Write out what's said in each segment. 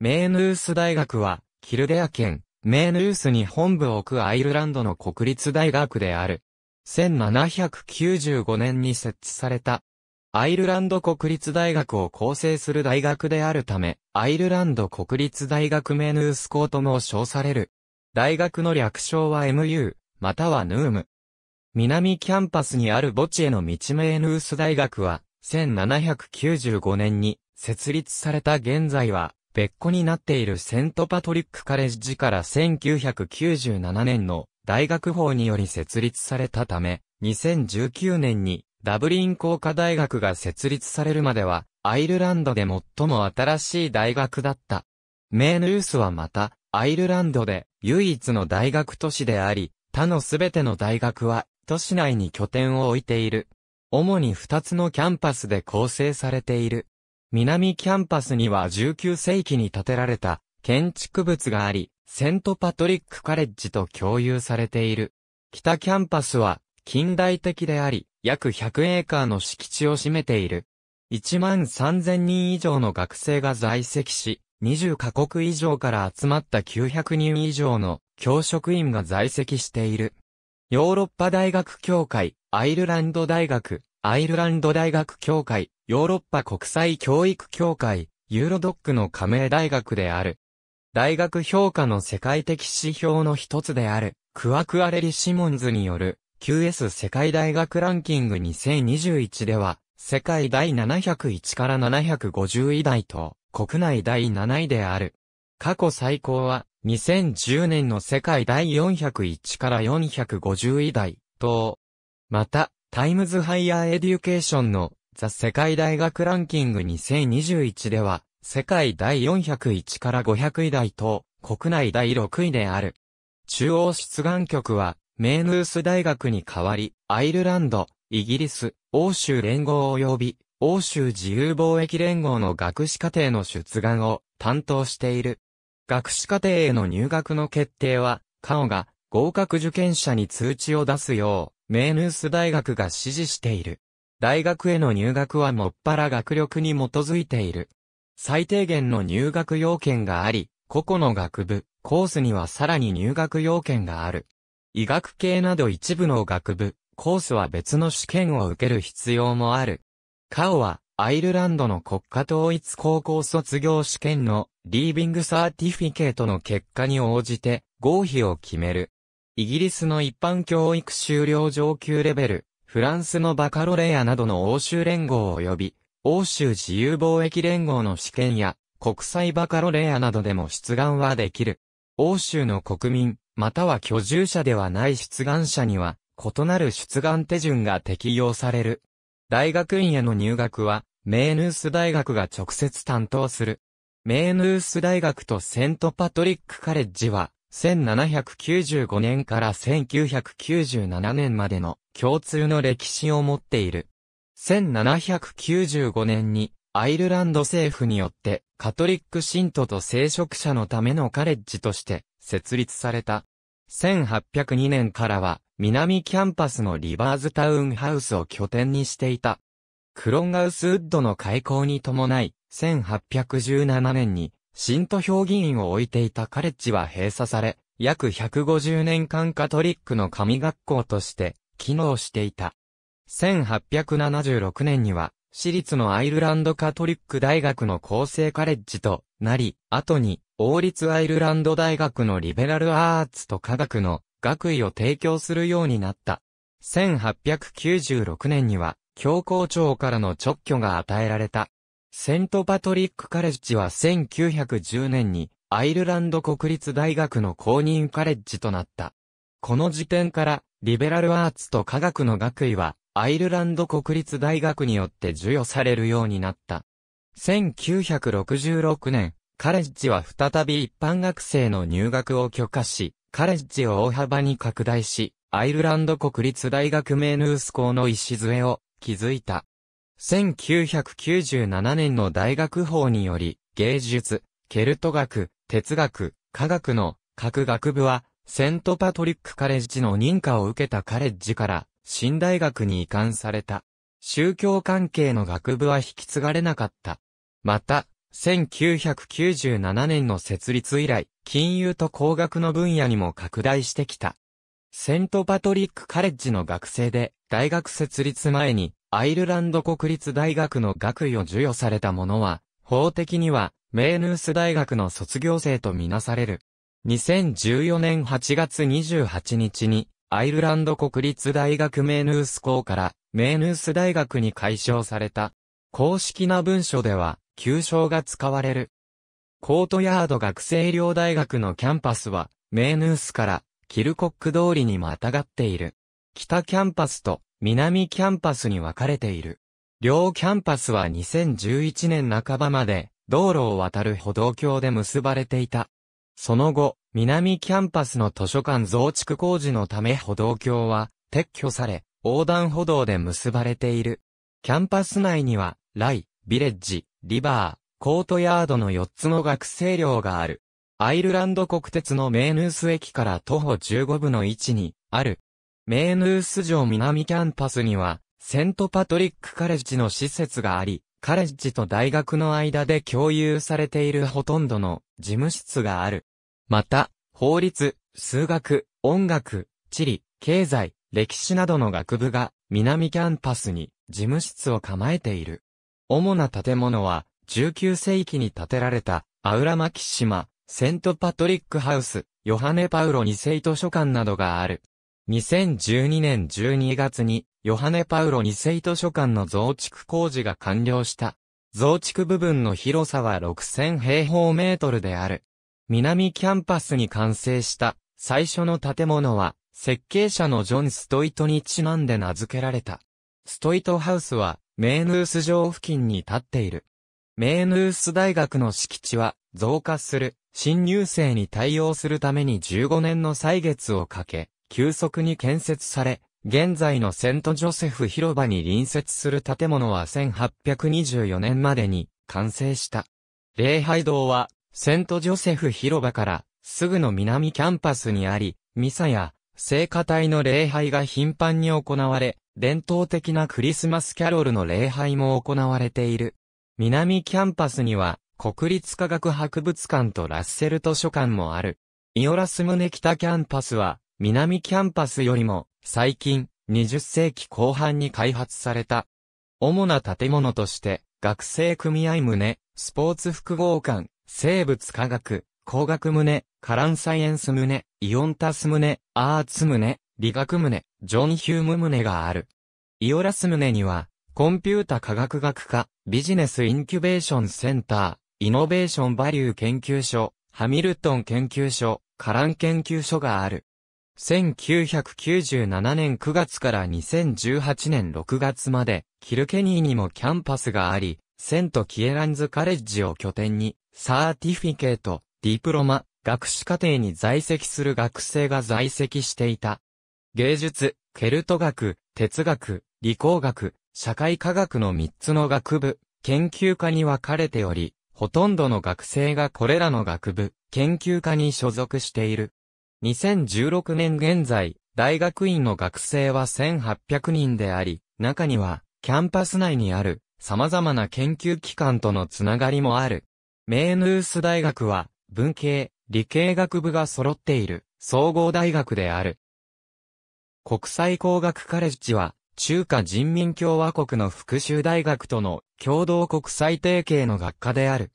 メーヌース大学は、キルデア県、メーヌースに本部を置くアイルランドの国立大学である。1795年に設置された。アイルランド国立大学を構成する大学であるため、アイルランド国立大学メーヌース校とも称される。大学の略称は MU、またはヌーム。南キャンパスにある墓地への道メーヌース大学は、1795年に設立された現在は、別個になっているセントパトリックカレッジから1997年の大学法により設立されたため、2019年にダブリン工科大学が設立されるまでは、アイルランドで最も新しい大学だった。メーヌースはまた、アイルランドで唯一の大学都市であり、他のすべての大学は都市内に拠点を置いている。主に2つのキャンパスで構成されている。南キャンパスには19世紀に建てられた建築物があり、セントパトリックカレッジと共有されている。北キャンパスは近代的であり、約100エーカーの敷地を占めている。1万3000人以上の学生が在籍し、20カ国以上から集まった900人以上の教職員が在籍している。ヨーロッパ大学協会、アイルランド大学、アイルランド大学協会、ヨーロッパ国際教育協会、ユーロドックの加盟大学である。大学評価の世界的指標の一つである、クワクアレリ・シモンズによる、QS 世界大学ランキング2021では、世界第701から750位台と、国内第7位である。過去最高は、2010年の世界第401から450位台、と、また、タイムズハイヤーエデュケーションのザ・世界大学ランキング2021では、世界第401から500位台と、国内第6位である。中央出願局は、メーヌース大学に代わり、アイルランド、イギリス、欧州連合及び、欧州自由貿易連合の学士課程の出願を担当している。学士課程への入学の決定は、カオが合格受験者に通知を出すよう、メーヌース大学が指示している。大学への入学はもっぱら学力に基づいている。最低限の入学要件があり、個々の学部、コースにはさらに入学要件がある。医学系など一部の学部、コースは別の試験を受ける必要もある。カオは、アイルランドの国家統一高校卒業試験のリービングサーティフィケートの結果に応じて合否を決める。イギリスの一般教育修了上級レベルフランスのバカロレアなどの欧州連合及び、欧州自由貿易連合の試験や、国際バカロレアなどでも出願はできる。欧州の国民、または居住者ではない出願者には、異なる出願手順が適用される。大学院への入学は、メーヌース大学が直接担当する。メーヌース大学とセントパトリックカレッジは、1795年から1997年までの共通の歴史を持っている。1795年にアイルランド政府によってカトリック信徒と聖職者のためのカレッジとして設立された。1802年からは南キャンパスのリバーズタウンハウスを拠点にしていた。クロンガウスウッドの開港に伴い、1817年に新都評議員を置いていたカレッジは閉鎖され、約150年間カトリックの神学校として機能していた。1876年には、私立のアイルランドカトリック大学の構成カレッジとなり、後に王立アイルランド大学のリベラルアーツと科学の学位を提供するようになった。1896年には、教皇庁からの直挙が与えられた。セントパトリックカレッジは1910年にアイルランド国立大学の公認カレッジとなった。この時点からリベラルアーツと科学の学位はアイルランド国立大学によって授与されるようになった。1966年、カレッジは再び一般学生の入学を許可し、カレッジを大幅に拡大し、アイルランド国立大学メーヌース校の礎を築いた。1997年の大学法により、芸術、ケルト学、哲学、科学の各学部は、セントパトリックカレッジの認可を受けたカレッジから、新大学に移管された。宗教関係の学部は引き継がれなかった。また、1997年の設立以来、金融と工学の分野にも拡大してきた。セントパトリックカレッジの学生で、大学設立前に、アイルランド国立大学の学位を授与された者は、法的には、メーヌース大学の卒業生とみなされる。2014年8月28日に、アイルランド国立大学メーヌース校からメーヌース大学に改称された。公式な文書では、旧称が使われる。コートヤード学生寮大学のキャンパスは、メーヌースからキルコック通りにまたがっている。北キャンパスと南キャンパスに分かれている。両キャンパスは2011年半ばまで道路を渡る歩道橋で結ばれていた。その後、南キャンパスの図書館増築工事のため歩道橋は撤去され、横断歩道で結ばれている。キャンパス内には、ライ、ビレッジ、リバー、コートヤードの4つの学生寮がある。アイルランド国鉄のメーヌース駅から徒歩15分の位置にあるメーヌース城南キャンパスには、セントパトリックカレッジの施設があり、カレッジと大学の間で共有されているほとんどの事務室がある。また、法律、数学、音楽、地理、経済、歴史などの学部が南キャンパスに事務室を構えている。主な建物は19世紀に建てられたアウラマキシマ、セントパトリックハウス、ヨハネパウロ2世図書館などがある。2012年12月に、ヨハネ・パウロ2世図書館の増築工事が完了した。増築部分の広さは6000平方メートルである。南キャンパスに完成した最初の建物は、設計者のジョン・ストイトにちなんで名付けられた。ストイトハウスは、メーヌース城付近に建っている。メーヌース大学の敷地は、増加する、新入生に対応するために15年の歳月をかけ、急速に建設され、現在のセントジョセフ広場に隣接する建物は1824年までに完成した。礼拝堂は、セントジョセフ広場からすぐの南キャンパスにあり、ミサや聖火隊の礼拝が頻繁に行われ、伝統的なクリスマスキャロルの礼拝も行われている。南キャンパスには、国立科学博物館とラッセル図書館もある。イオラスムネ北キャンパスは、南キャンパスよりも、最近、20世紀後半に開発された。主な建物として、学生組合棟、スポーツ複合館、生物科学、工学棟、カランサイエンス棟、イオンタス棟、アーツ棟、理学棟、ジョン・ヒューム棟がある。イオラス棟には、コンピュータ科学学科、ビジネスインキュベーションセンター、イノベーションバリュー研究所、ハミルトン研究所、カラン研究所がある。1997年9月から2018年6月まで、キルケニーにもキャンパスがあり、セント・キエランズ・カレッジを拠点に、サーティフィケート、ディプロマ、学士課程に在籍する学生が在籍していた。芸術、ケルト学、哲学、理工学、社会科学の3つの学部、研究科に分かれており、ほとんどの学生がこれらの学部、研究科に所属している。2016年現在、大学院の学生は1800人であり、中には、キャンパス内にある、様々な研究機関とのつながりもある。メーヌース大学は、文系、理系学部が揃っている、総合大学である。国際工学カレッジは、中華人民共和国の復習大学との共同国際提携の学科である。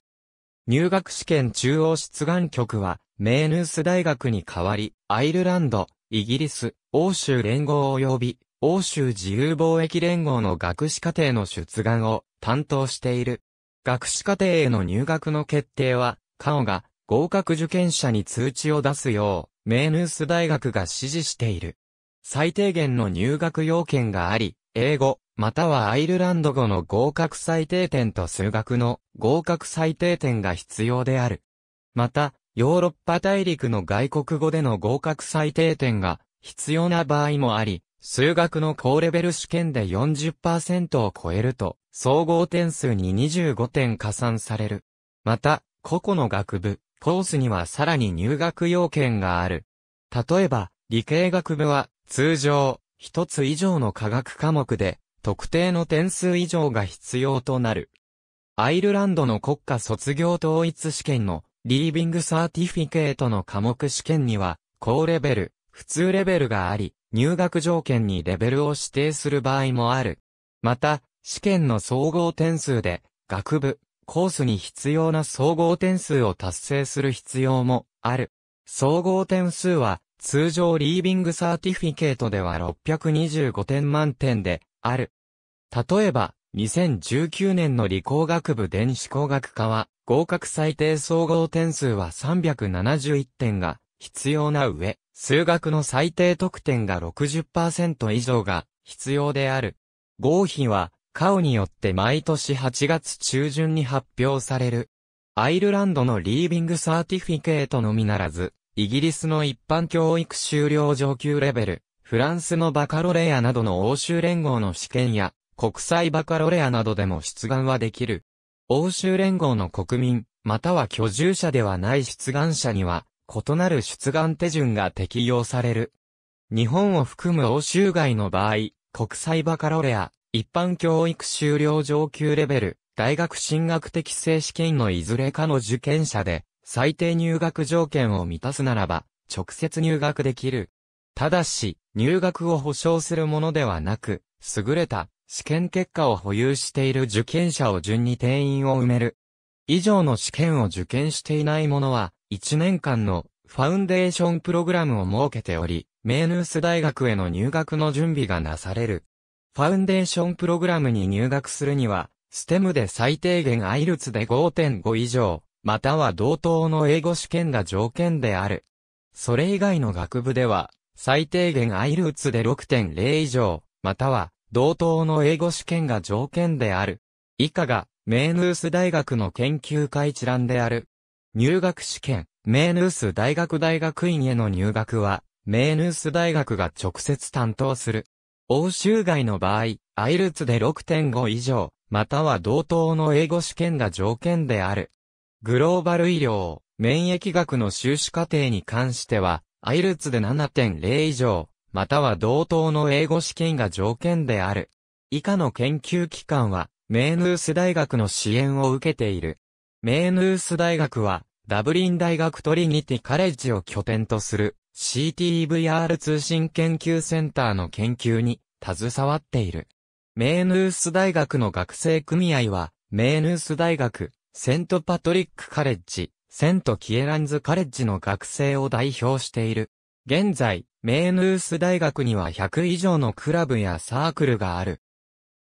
入学試験中央出願局は、メーヌース大学に代わり、アイルランド、イギリス、欧州連合及び、欧州自由貿易連合の学士課程の出願を担当している。学士課程への入学の決定は、カオが合格受験者に通知を出すよう、メーヌース大学が指示している。最低限の入学要件があり、英語、またはアイルランド語の合格最低点と数学の合格最低点が必要である。また、ヨーロッパ大陸の外国語での合格最低点が必要な場合もあり、数学の高レベル試験で40%を超えると、総合点数に25点加算される。また、個々の学部、コースにはさらに入学要件がある。例えば、理系学部は、通常、一つ以上の科学科目で、特定の点数以上が必要となる。アイルランドの国家卒業統一試験のリービングサーティフィケートの科目試験には、高レベル、普通レベルがあり、入学条件にレベルを指定する場合もある。また、試験の総合点数で、学部、コースに必要な総合点数を達成する必要もある。総合点数は、通常リービングサーティフィケートでは625点満点で、ある。例えば、2019年の理工学部電子工学科は、合格最低総合点数は371点が必要な上、数学の最低得点が60%以上が必要である。合否は、カオによって毎年8月中旬に発表される。アイルランドのリービングサーティフィケートのみならず、イギリスの一般教育修了上級レベル、フランスのバカロレアなどの欧州連合の試験や、国際バカロレアなどでも出願はできる。欧州連合の国民、または居住者ではない出願者には、異なる出願手順が適用される。日本を含む欧州外の場合、国際バカロレア、一般教育修了上級レベル、大学進学的性試験のいずれかの受験者で、最低入学条件を満たすならば、直接入学できる。ただし、入学を保障するものではなく、優れた試験結果を保有している受験者を順に定員を埋める。以上の試験を受験していない者は、1年間のファウンデーションプログラムを設けており、メーヌース大学への入学の準備がなされる。ファウンデーションプログラムに入学するには、ステムで最低限アイルツで5.5以上、または同等の英語試験が条件である。それ以外の学部では、最低限アイルツで6.0以上、または同等の英語試験が条件である。以下が、メーヌース大学の研究会一覧である。入学試験、メーヌース大学大学院への入学は、メーヌース大学が直接担当する。欧州外の場合、アイルツで6.5以上、または同等の英語試験が条件である。グローバル医療、免疫学の修士課程に関しては、アイルツで7.0以上、または同等の英語試験が条件である。以下の研究機関は、メーヌース大学の支援を受けている。メーヌース大学は、ダブリン大学トリニティカレッジを拠点とする CTVR 通信研究センターの研究に携わっている。メーヌース大学の学生組合は、メーヌース大学、セントパトリックカレッジ、セントキエランズカレッジの学生を代表している。現在、メーヌース大学には100以上のクラブやサークルがある。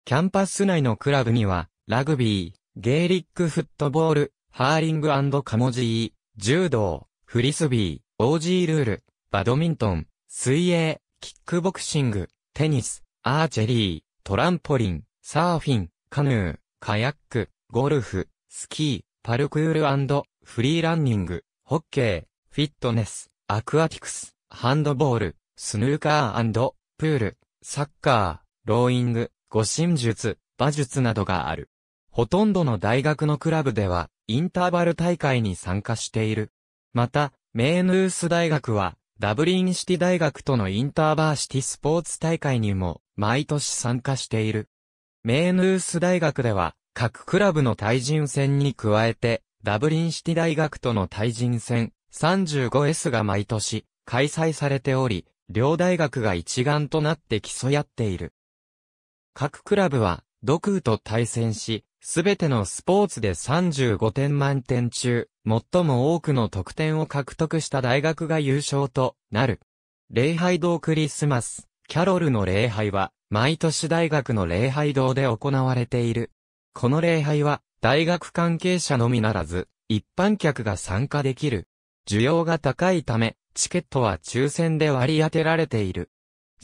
キャンパス内のクラブには、ラグビー、ゲーリックフットボール、ハーリングカモジー、柔道、フリスビー、オージールール、バドミントン、水泳、キックボクシング、テニス、アーチェリー、トランポリン、サーフィン、カヌー、カヤック、ゴルフ、スキー、パルクールフリーランニング、ホッケー、フィットネス、アクアティクス、ハンドボール、スヌーカープール、サッカー、ローイング、護身術、馬術などがある。ほとんどの大学のクラブでは、インターバル大会に参加している。また、メーヌース大学は、ダブリンシティ大学とのインターバーシティスポーツ大会にも、毎年参加している。メーヌース大学では、各クラブの対人戦に加えて、ダブリンシティ大学との対人戦、35S が毎年、開催されており、両大学が一丸となって競い合っている。各クラブは、独クと対戦し、すべてのスポーツで35点満点中、最も多くの得点を獲得した大学が優勝となる。礼拝堂クリスマス、キャロルの礼拝は、毎年大学の礼拝堂で行われている。この礼拝は、大学関係者のみならず、一般客が参加できる。需要が高いため、チケットは抽選で割り当てられている。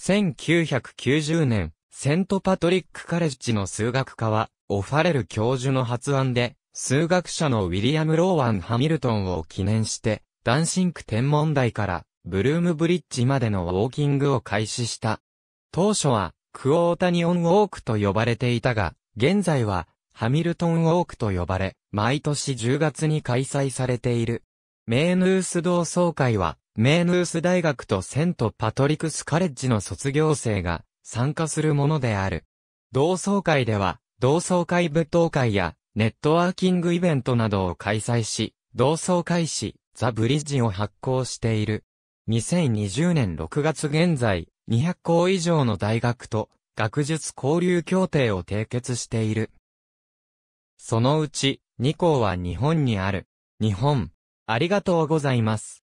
1990年、セントパトリックカレッジの数学科は、オファレル教授の発案で、数学者のウィリアム・ローワン・ハミルトンを記念して、ダンシンク天文台から、ブルームブリッジまでのウォーキングを開始した。当初は、クオータニオンウォークと呼ばれていたが、現在は、ハミルトンウォークと呼ばれ、毎年10月に開催されている。メーヌース同窓会は、メーヌース大学とセントパトリクスカレッジの卒業生が参加するものである。同窓会では、同窓会舞踏会やネットワーキングイベントなどを開催し、同窓会誌、ザ・ブリッジを発行している。2020年6月現在、200校以上の大学と学術交流協定を締結している。そのうち、2校は日本にある。日本、ありがとうございます。